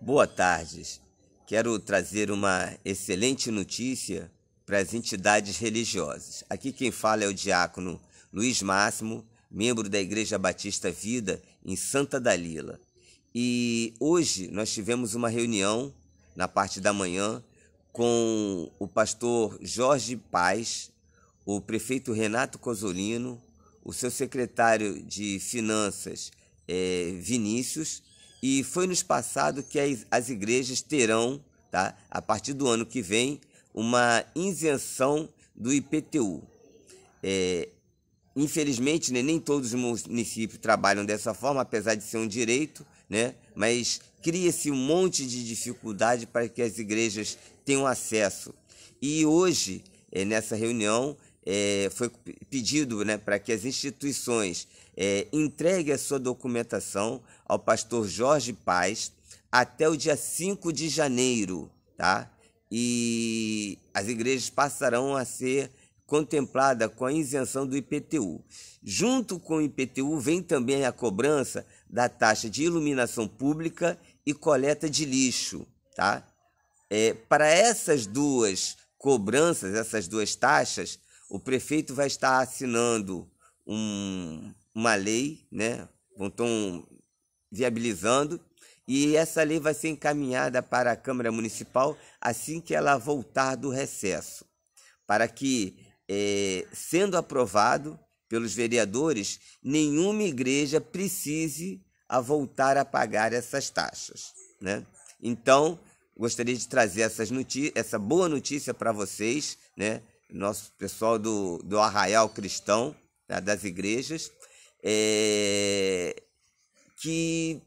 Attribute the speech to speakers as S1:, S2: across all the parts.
S1: Boa tarde. Quero trazer uma excelente notícia para as entidades religiosas. Aqui quem fala é o diácono Luiz Máximo, membro da Igreja Batista Vida em Santa Dalila. E hoje nós tivemos uma reunião na parte da manhã com o pastor Jorge Paz, o prefeito Renato Cosolino, o seu secretário de Finanças, é, Vinícius, e foi-nos passado que as igrejas terão, tá, a partir do ano que vem, uma isenção do IPTU. É, infelizmente, né, nem todos os municípios trabalham dessa forma, apesar de ser um direito, né, mas cria-se um monte de dificuldade para que as igrejas tenham acesso. E hoje, é, nessa reunião, é, foi pedido né, para que as instituições é, entreguem a sua documentação ao pastor Jorge Paz até o dia 5 de janeiro, tá? E as igrejas passarão a ser contemplada com a isenção do IPTU. Junto com o IPTU vem também a cobrança da taxa de iluminação pública e coleta de lixo, tá? É, para essas duas cobranças, essas duas taxas, o prefeito vai estar assinando um, uma lei, né? Estão viabilizando e essa lei vai ser encaminhada para a Câmara Municipal assim que ela voltar do recesso, para que, é, sendo aprovado pelos vereadores, nenhuma igreja precise a voltar a pagar essas taxas, né? Então, gostaria de trazer essas essa boa notícia para vocês, né? nosso pessoal do, do Arraial Cristão, né, das igrejas, é, que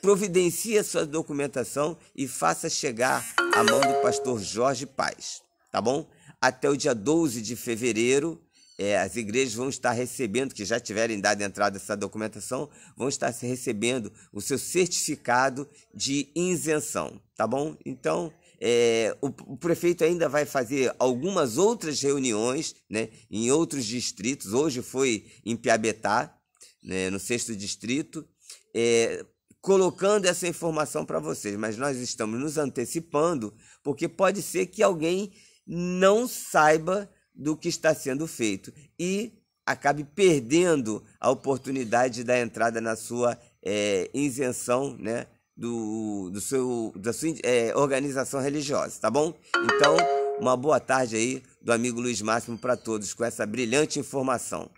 S1: providencie a sua documentação e faça chegar à mão do pastor Jorge Paz, tá bom? Até o dia 12 de fevereiro é, as igrejas vão estar recebendo, que já tiverem dado entrada essa documentação, vão estar recebendo o seu certificado de isenção, tá bom? Então, é, o, o, prefeito ainda vai fazer algumas outras reuniões né, em outros distritos. Hoje foi em Piabetá, né, no sexto distrito, é, colocando essa informação para vocês. Mas nós estamos nos antecipando, porque pode ser que alguém não saiba do que está sendo feito e acabe perdendo a oportunidade da entrada na sua é, isenção, né? Do, do seu, da sua é, organização religiosa, tá bom? Então, uma boa tarde aí do amigo Luiz Máximo para todos com essa brilhante informação.